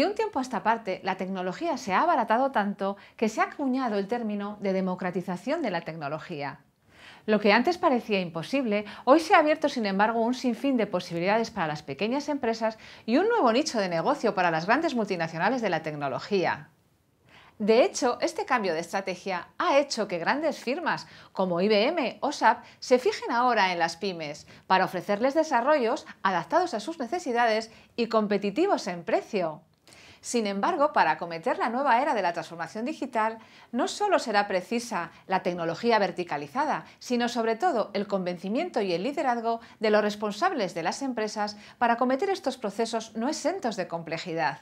De un tiempo a esta parte, la tecnología se ha abaratado tanto que se ha acuñado el término de democratización de la tecnología. Lo que antes parecía imposible, hoy se ha abierto sin embargo un sinfín de posibilidades para las pequeñas empresas y un nuevo nicho de negocio para las grandes multinacionales de la tecnología. De hecho, este cambio de estrategia ha hecho que grandes firmas como IBM o SAP se fijen ahora en las pymes para ofrecerles desarrollos adaptados a sus necesidades y competitivos en precio. Sin embargo, para acometer la nueva era de la transformación digital, no solo será precisa la tecnología verticalizada, sino sobre todo el convencimiento y el liderazgo de los responsables de las empresas para acometer estos procesos no exentos de complejidad.